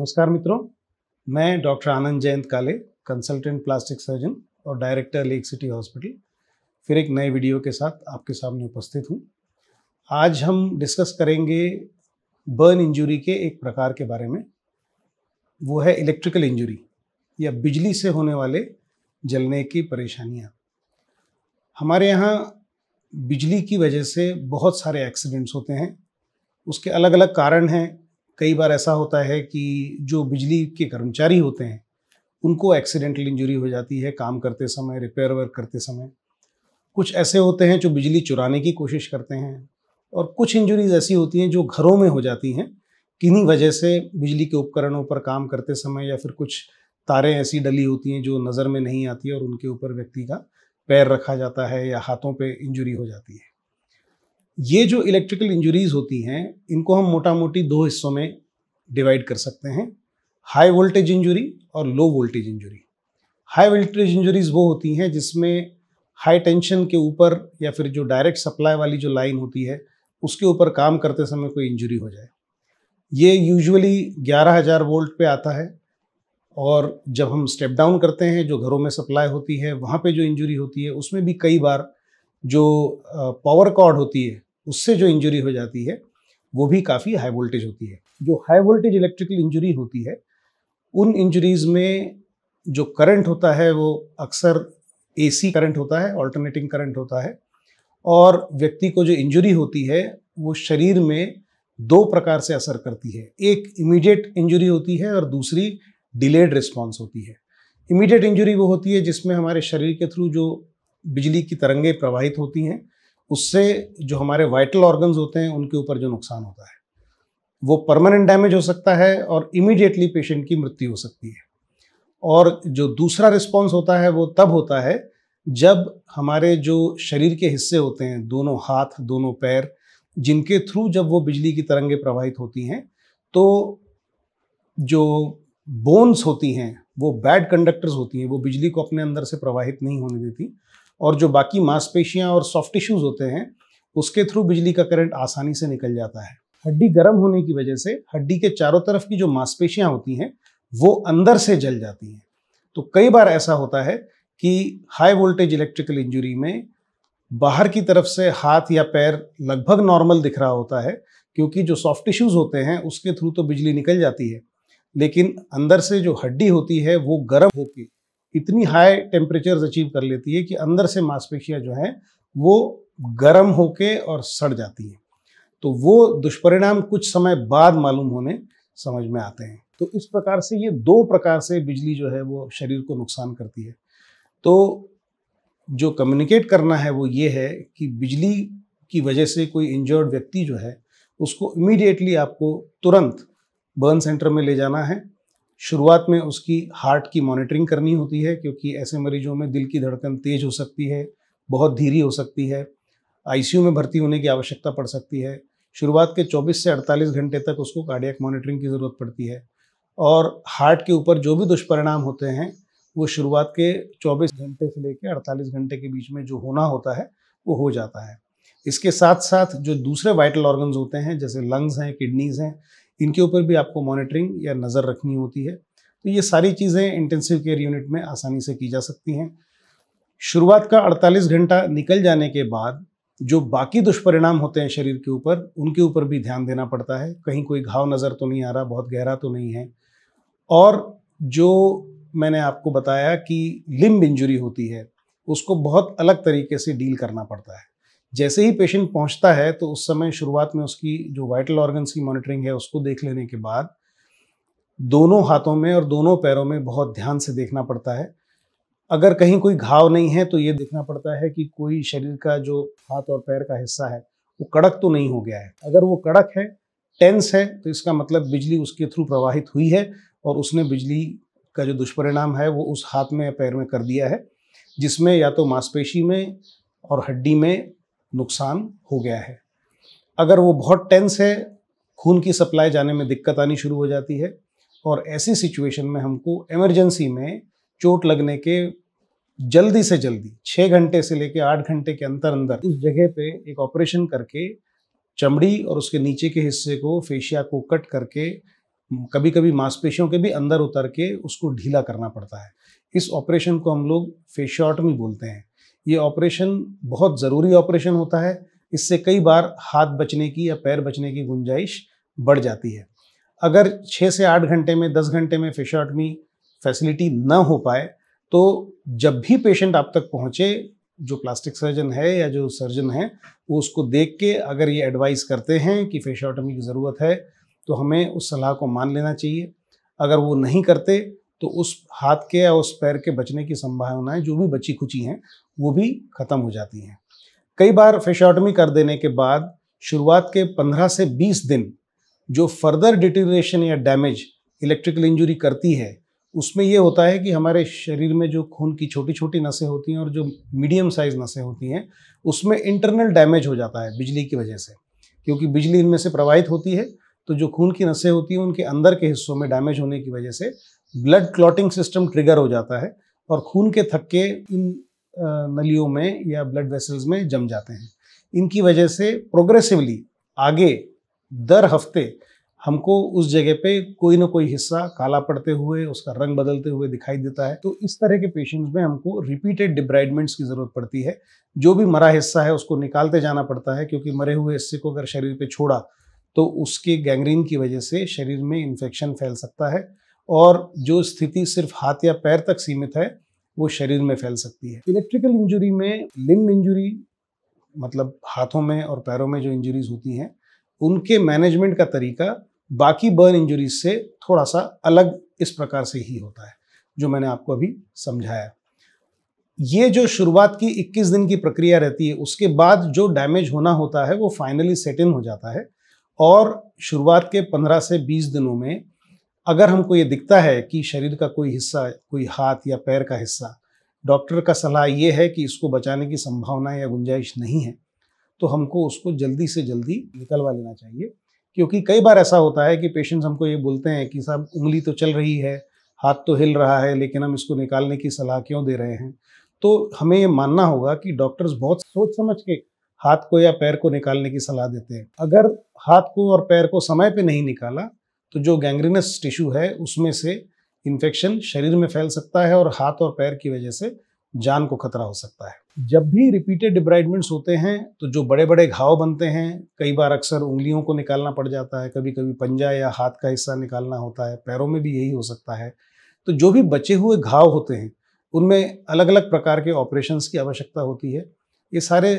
नमस्कार मित्रों मैं doctor Anand Jayant Kale consultant plastic surgeon और डायरेक्टर लेक सिटी हॉस्पिटल फिर एक नए वीडियो के साथ आपके सामने उपस्थित हूँ आज हम डिस्कस करेंगे बर्न इंजरी के एक प्रकार के बारे में वो है इलेक्ट्रिकल इंजरी या बिजली से होने वाले जलने की परेशानियाँ हमारे यहाँ बिजली की वजह से बहुत सारे एक्सीडेंट्स होते हैं उसके अलग अलग कारण हैं कई बार ऐसा होता है कि जो बिजली के कर्मचारी होते हैं उनको एक्सीडेंटल इंजरी हो जाती है काम करते समय रिपेयर वर्क करते समय कुछ ऐसे होते हैं जो बिजली चुराने की कोशिश करते हैं और कुछ इंजरीज ऐसी होती हैं जो घरों में हो जाती हैं किन्हीं वजह से बिजली के उपकरणों पर काम करते समय या फिर कुछ तारें ऐसी डली होती हैं जो नज़र में नहीं आती और उनके ऊपर व्यक्ति का पैर रखा जाता है या हाथों पे इंजरी हो जाती है ये जो इलेक्ट्रिकल इंजरीज होती हैं इनको हम मोटा मोटी दो हिस्सों में डिवाइड कर सकते हैं हाई वोल्टेज इंजरी और low voltage injury high voltage injuries वो होती हैं जिसमें हाई टेंशन के ऊपर या फिर जो डायरेक्ट सप्लाई वाली जो लाइन होती है उसके ऊपर काम करते समय कोई इंजरी हो जाए ये यूजुअली 11000 वोल्ट पे आता है और जब हम स्टेप डाउन करते हैं जो घरों में सप्लाई होती है वहाँ पे जो इंजरी होती है उसमें भी कई बार जो पावर कॉर्ड होती है उससे जो इंजरी हो जाती है वो भी काफ़ी हाई वोल्टेज होती है जो हाई वोल्टेज इलेक्ट्रिकल इंजरी होती है उन इंजरीज में जो करंट होता है वो अक्सर एसी करंट होता है ऑल्टरनेटिंग करंट होता है और व्यक्ति को जो इंजरी होती है वो शरीर में दो प्रकार से असर करती है एक इमीडिएट इंजरी होती है और दूसरी डिलेड रिस्पॉन्स होती है इमीडिएट इंजरी वो होती है जिसमें हमारे शरीर के थ्रू जो बिजली की तरंगे प्रवाहित होती हैं उससे जो हमारे वाइटल ऑर्गन्स होते हैं उनके ऊपर जो नुकसान होता है वो परमानेंट डैमेज हो सकता है और इमीडिएटली पेशेंट की मृत्यु हो सकती है और जो दूसरा रिस्पॉन्स होता है वो तब होता है जब हमारे जो शरीर के हिस्से होते हैं दोनों हाथ दोनों पैर जिनके थ्रू जब वो बिजली की तरंगे प्रवाहित होती हैं तो जो बोन्स होती हैं वो बैड कंडक्टर्स होती हैं वो बिजली को अपने अंदर से प्रवाहित नहीं होने देती और जो बाकी मांसपेशियाँ और सॉफ्ट टिश्यूज़ होते हैं उसके थ्रू बिजली का करंट आसानी से निकल जाता है हड्डी गर्म होने की वजह से हड्डी के चारों तरफ की जो मांसपेशियाँ होती हैं वो अंदर से जल जाती हैं तो कई बार ऐसा होता है कि हाई वोल्टेज इलेक्ट्रिकल इंजरी में बाहर की तरफ से हाथ या पैर लगभग नॉर्मल दिख रहा होता है क्योंकि जो सॉफ्ट टिश्यूज़ होते हैं उसके थ्रू तो बिजली निकल जाती है लेकिन अंदर से जो हड्डी होती है वो गर्म होकर इतनी हाई टेम्परेचर अचीव कर लेती है कि अंदर से मांसपेशियाँ जो हैं वो गर्म होके और सड़ जाती हैं तो वो दुष्परिणाम कुछ समय बाद मालूम होने समझ में आते हैं तो इस प्रकार से ये दो प्रकार से बिजली जो है वो शरीर को नुकसान करती है तो जो कम्युनिकेट करना है वो ये है कि बिजली की वजह से कोई इंजर्ड व्यक्ति जो है उसको इमीडिएटली आपको तुरंत बर्न सेंटर में ले जाना है शुरुआत में उसकी हार्ट की मॉनिटरिंग करनी होती है क्योंकि ऐसे मरीजों में दिल की धड़कन तेज़ हो सकती है बहुत धीरी हो सकती है आईसीयू में भर्ती होने की आवश्यकता पड़ सकती है शुरुआत के 24 से 48 घंटे तक उसको कार्डियक मॉनिटरिंग की ज़रूरत पड़ती है और हार्ट के ऊपर जो भी दुष्परिणाम होते हैं वो शुरुआत के 24 घंटे से लेकर 48 घंटे के बीच में जो होना होता है वो हो जाता है इसके साथ साथ जो दूसरे वाइटल ऑर्गन्स होते हैं जैसे लंग्स हैं किडनीज़ हैं इनके ऊपर भी आपको मॉनिटरिंग या नज़र रखनी होती है तो ये सारी चीज़ें इंटेंसिव केयर यूनिट में आसानी से की जा सकती हैं शुरुआत का 48 घंटा निकल जाने के बाद जो बाकी दुष्परिणाम होते हैं शरीर के ऊपर उनके ऊपर भी ध्यान देना पड़ता है कहीं कोई घाव नज़र तो नहीं आ रहा बहुत गहरा तो नहीं है और जो मैंने आपको बताया कि लिम्ब इंजरी होती है उसको बहुत अलग तरीके से डील करना पड़ता है जैसे ही पेशेंट पहुंचता है तो उस समय शुरुआत में उसकी जो वाइटल ऑर्गन्स की मॉनिटरिंग है उसको देख लेने के बाद दोनों हाथों में और दोनों पैरों में बहुत ध्यान से देखना पड़ता है अगर कहीं कोई घाव नहीं है तो ये देखना पड़ता है कि कोई शरीर का जो हाथ और पैर का हिस्सा है वो कड़क तो नहीं हो गया है अगर वो कड़क है टेंस है तो इसका मतलब बिजली उसके थ्रू प्रवाहित हुई है और उसने बिजली का जो दुष्परिणाम है वो उस हाथ में या पैर में कर दिया है जिसमें या तो मांसपेशी में और हड्डी में नुकसान हो गया है अगर वो बहुत टेंस है खून की सप्लाई जाने में दिक्कत आनी शुरू हो जाती है और ऐसी सिचुएशन में हमको इमरजेंसी में चोट लगने के जल्दी से जल्दी छः घंटे से लेकर आठ घंटे के अंतर अंदर इस जगह पे एक ऑपरेशन करके चमड़ी और उसके नीचे के हिस्से को फेशिया को कट करके कभी कभी मांसपेशियों के भी अंदर उतर के उसको ढीला करना पड़ता है इस ऑपरेशन को हम लोग फेशियाटमी बोलते हैं ये ऑपरेशन बहुत ज़रूरी ऑपरेशन होता है इससे कई बार हाथ बचने की या पैर बचने की गुंजाइश बढ़ जाती है अगर छः से आठ घंटे में दस घंटे में फिशॉटमी फैसिलिटी ना हो पाए तो जब भी पेशेंट आप तक पहुँचे जो प्लास्टिक सर्जन है या जो सर्जन है वो उसको देख के अगर ये एडवाइस करते हैं कि फेशॉटमी की ज़रूरत है तो हमें उस सलाह को मान लेना चाहिए अगर वो नहीं करते तो उस हाथ के या उस पैर के बचने की संभावनाएं जो भी बची खुची हैं वो भी ख़त्म हो जाती हैं कई बार फेशॉटमी कर देने के बाद शुरुआत के 15 से 20 दिन जो फर्दर डिटीरेशन या डैमेज इलेक्ट्रिकल इंजरी करती है उसमें ये होता है कि हमारे शरीर में जो खून की छोटी छोटी नसें होती हैं और जो मीडियम साइज नसें होती हैं उसमें इंटरनल डैमेज हो जाता है बिजली की वजह से क्योंकि बिजली इनमें से प्रवाहित होती है तो जो खून की नसें होती हैं उनके अंदर के हिस्सों में डैमेज होने की वजह से ब्लड क्लॉटिंग सिस्टम ट्रिगर हो जाता है और खून के थक्के इन नलियों में या ब्लड वेसल्स में जम जाते हैं इनकी वजह से प्रोग्रेसिवली आगे दर हफ्ते हमको उस जगह पे कोई ना कोई हिस्सा काला पड़ते हुए उसका रंग बदलते हुए दिखाई देता है तो इस तरह के पेशेंट्स में हमको रिपीटेड डिब्राइडमेंट्स की ज़रूरत पड़ती है जो भी मरा हिस्सा है उसको निकालते जाना पड़ता है क्योंकि मरे हुए हिस्से को अगर शरीर पे छोड़ा तो उसके गैंग्रीन की वजह से शरीर में इन्फेक्शन फैल सकता है और जो स्थिति सिर्फ हाथ या पैर तक सीमित है वो शरीर में फैल सकती है इलेक्ट्रिकल इंजरी में लिम्ब इंजरी मतलब हाथों में और पैरों में जो इंजरीज होती हैं उनके मैनेजमेंट का तरीका बाकी बर्न इंजरीज से थोड़ा सा अलग इस प्रकार से ही होता है जो मैंने आपको अभी समझाया ये जो शुरुआत की 21 दिन की प्रक्रिया रहती है उसके बाद जो डैमेज होना होता है वो फाइनली सेट इन हो जाता है और शुरुआत के 15 से 20 दिनों में अगर हमको ये दिखता है कि शरीर का कोई हिस्सा कोई हाथ या पैर का हिस्सा डॉक्टर का सलाह ये है कि इसको बचाने की संभावना या गुंजाइश नहीं है तो हमको उसको जल्दी से जल्दी निकलवा लेना चाहिए क्योंकि कई बार ऐसा होता है कि पेशेंट्स हमको ये बोलते हैं कि साहब उंगली तो चल रही है हाथ तो हिल रहा है लेकिन हम इसको निकालने की सलाह क्यों दे रहे हैं तो हमें ये मानना होगा कि डॉक्टर्स बहुत सोच समझ के हाथ को या पैर को निकालने की सलाह देते हैं अगर हाथ को और पैर को समय पे नहीं निकाला तो जो गैंग्रीनस टिश्यू है उसमें से इन्फेक्शन शरीर में फैल सकता है और हाथ और पैर की वजह से जान को खतरा हो सकता है जब भी रिपीटेड डिब्राइडमेंट्स होते हैं तो जो बड़े बड़े घाव बनते हैं कई बार अक्सर उंगलियों को निकालना पड़ जाता है कभी कभी पंजा या हाथ का हिस्सा निकालना होता है पैरों में भी यही हो सकता है तो जो भी बचे हुए घाव होते हैं उनमें अलग अलग प्रकार के ऑपरेशंस की आवश्यकता होती है ये सारे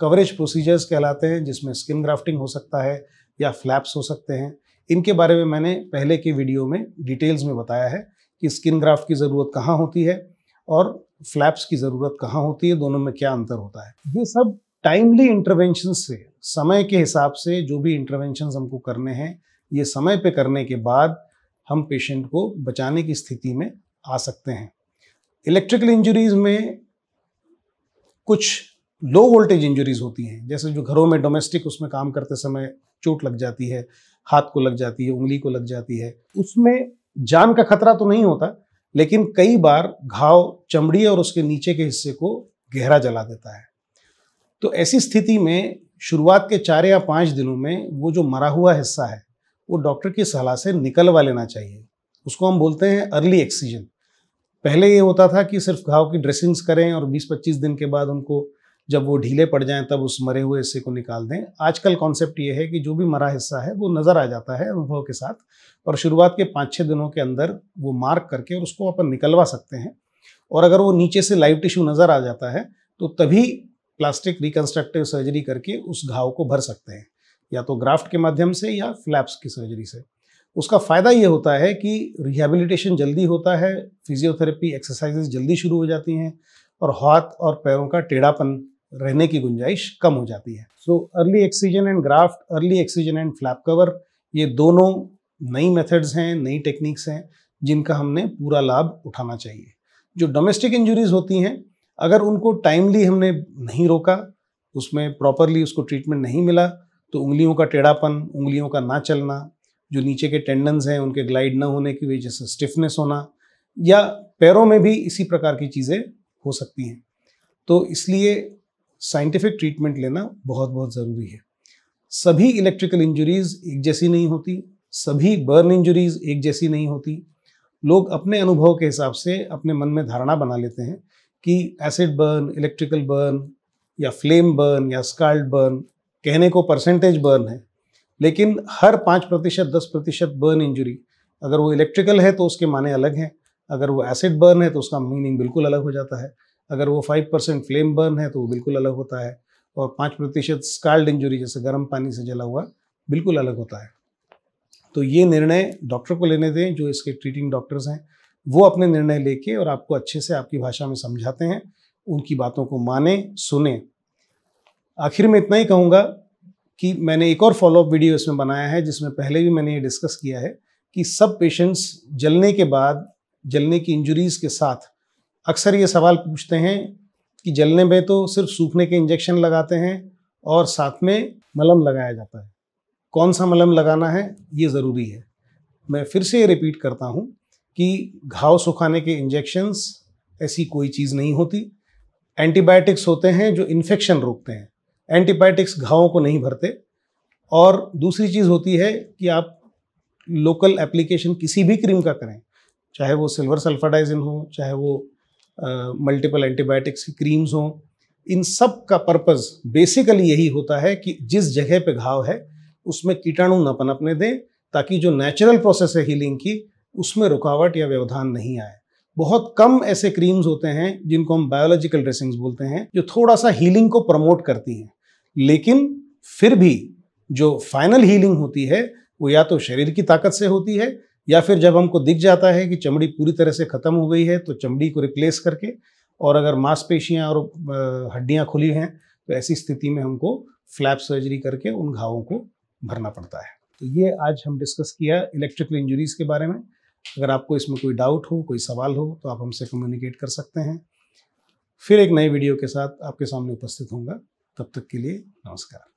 कवरेज प्रोसीजर्स कहलाते हैं जिसमें स्किन ग्राफ्टिंग हो सकता है या फ्लैप्स हो सकते हैं इनके बारे में मैंने पहले के वीडियो में डिटेल्स में बताया है कि स्किन ग्राफ्ट की ज़रूरत कहाँ होती है और फ्लैप्स की ज़रूरत कहाँ होती है दोनों में क्या अंतर होता है ये सब टाइमली इंटरवेंशन से समय के हिसाब से जो भी इंटरवेंशन हमको करने हैं ये समय पे करने के बाद हम पेशेंट को बचाने की स्थिति में आ सकते हैं इलेक्ट्रिकल इंजरीज में कुछ लो वोल्टेज इंजरीज होती हैं जैसे जो घरों में डोमेस्टिक उसमें काम करते समय चोट लग जाती है हाथ को लग जाती है उंगली को लग जाती है उसमें जान का खतरा तो नहीं होता लेकिन कई बार घाव चमड़ी और उसके नीचे के हिस्से को गहरा जला देता है तो ऐसी स्थिति में शुरुआत के चार या पाँच दिनों में वो जो मरा हुआ हिस्सा है वो डॉक्टर की सलाह से निकलवा लेना चाहिए उसको हम बोलते हैं अर्ली एक्सीजन पहले ये होता था कि सिर्फ घाव की ड्रेसिंग्स करें और 20-25 दिन के बाद उनको जब वो ढीले पड़ जाएं तब उस मरे हुए हिस्से को निकाल दें आजकल कॉन्सेप्ट ये है कि जो भी मरा हिस्सा है वो नज़र आ जाता है अनुभव के साथ और शुरुआत के पाँच छः दिनों के अंदर वो मार्क करके और उसको अपन निकलवा सकते हैं और अगर वो नीचे से लाइव टिश्यू नज़र आ जाता है तो तभी प्लास्टिक रिकन्स्ट्रक्टिव सर्जरी करके उस घाव को भर सकते हैं या तो ग्राफ्ट के माध्यम से या फ्लैप्स की सर्जरी से उसका फ़ायदा ये होता है कि रिहेबिलिटेशन जल्दी होता है फिजियोथेरेपी एक्सरसाइजेज जल्दी शुरू हो जाती हैं और हाथ और पैरों का टेढ़ापन रहने की गुंजाइश कम हो जाती है so early excision and graft early excision and flap cover ये दोनों नई मेथड्स हैं नई टेक्निक्स हैं जिनका हमने पूरा लाभ उठाना चाहिए जो डोमेस्टिक इंजुरीज होती हैं अगर उनको टाइमली हमने नहीं रोका उसमें प्रॉपरली उसको ट्रीटमेंट नहीं मिला तो उंगलियों का टेढ़ापन उंगलियों का ना चलना जो नीचे के टेंडन्स हैं उनके ग्लाइड ना होने की वजह से स्टिफनेस होना या पैरों में भी इसी प्रकार की चीज़ें हो सकती हैं तो इसलिए साइंटिफिक ट्रीटमेंट लेना बहुत बहुत ज़रूरी है सभी इलेक्ट्रिकल इंजरीज एक जैसी नहीं होती सभी बर्न इंजरीज एक जैसी नहीं होती लोग अपने अनुभव के हिसाब से अपने मन में धारणा बना लेते हैं कि एसिड बर्न इलेक्ट्रिकल बर्न या फ्लेम बर्न या स्काल्ड बर्न कहने को परसेंटेज बर्न है लेकिन हर पाँच प्रतिशत दस प्रतिशत बर्न इंजरी अगर वो इलेक्ट्रिकल है तो उसके माने अलग हैं अगर वो एसिड बर्न है तो उसका मीनिंग बिल्कुल अलग हो जाता है अगर वो फाइव परसेंट फ्लेम बर्न है तो वो बिल्कुल अलग होता है और पाँच प्रतिशत स्काल्ड इंजुरी जैसे गर्म पानी से जला हुआ बिल्कुल अलग होता है तो ये निर्णय डॉक्टर को लेने दें जो इसके ट्रीटिंग डॉक्टर्स हैं वो अपने निर्णय लेके और आपको अच्छे से आपकी भाषा में समझाते हैं उनकी बातों को माने सुने आखिर में इतना ही कहूँगा कि मैंने एक और फॉलोअप वीडियो इसमें बनाया है जिसमें पहले भी मैंने ये डिस्कस किया है कि सब पेशेंट्स जलने के बाद जलने की इंजरीज़ के साथ अक्सर ये सवाल पूछते हैं कि जलने में तो सिर्फ सूखने के इंजेक्शन लगाते हैं और साथ में मलम लगाया जाता है कौन सा मलम लगाना है ये ज़रूरी है मैं फिर से ये रिपीट करता हूँ कि घाव सुखाने के इंजेक्शन्स ऐसी कोई चीज़ नहीं होती एंटीबायोटिक्स होते हैं जो इन्फेक्शन रोकते हैं एंटीबायोटिक्स घावों को नहीं भरते और दूसरी चीज़ होती है कि आप लोकल एप्लीकेशन किसी भी क्रीम का करें चाहे वो सिल्वर सल्फाडाइजिन हो चाहे वो मल्टीपल एंटीबायोटिक्स की क्रीम्स हों इन सब का पर्पज़ बेसिकली यही होता है कि जिस जगह पे घाव है उसमें कीटाणु न पनपने दें ताकि जो नेचुरल प्रोसेस है हीलिंग की उसमें रुकावट या व्यवधान नहीं आए बहुत कम ऐसे क्रीम्स होते हैं जिनको हम बायोलॉजिकल ड्रेसिंग्स बोलते हैं जो थोड़ा सा हीलिंग को प्रमोट करती हैं लेकिन फिर भी जो फाइनल हीलिंग होती है वो या तो शरीर की ताकत से होती है या फिर जब हमको दिख जाता है कि चमड़ी पूरी तरह से ख़त्म हो गई है तो चमड़ी को रिप्लेस करके और अगर मांसपेशियाँ और हड्डियाँ खुली हैं तो ऐसी स्थिति में हमको फ्लैप सर्जरी करके उन घावों को भरना पड़ता है तो ये आज हम डिस्कस किया इलेक्ट्रिकल इंजरीज़ के बारे में अगर आपको इसमें कोई डाउट हो कोई सवाल हो तो आप हमसे कम्युनिकेट कर सकते हैं फिर एक नए वीडियो के साथ आपके सामने उपस्थित होंगे तब तक के लिए नमस्कार